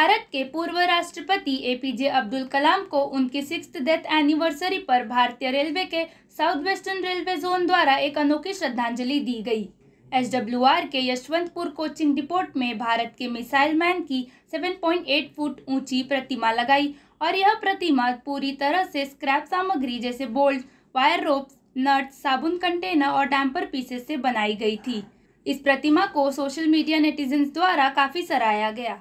भारत के पूर्व राष्ट्रपति एपीजे अब्दुल कलाम को उनकी सिक्स डेथ एनिवर्सरी पर भारतीय रेलवे के साउथ वेस्टर्न रेलवे जोन द्वारा एक अनोखी श्रद्धांजलि दी गई आर के यशवंतपुर कोचिंग डिपोर्ट में भारत के मिसाइल मैन की 7.8 फुट ऊंची प्रतिमा लगाई और यह प्रतिमा पूरी तरह से स्क्रैप सामग्री जैसे बोल्ट वायर रोप नट्स साबुन कंटेनर और डैम्पर पीसेस से बनाई गई थी इस प्रतिमा को सोशल मीडिया नेटिजन्स द्वारा काफ़ी सराहाया गया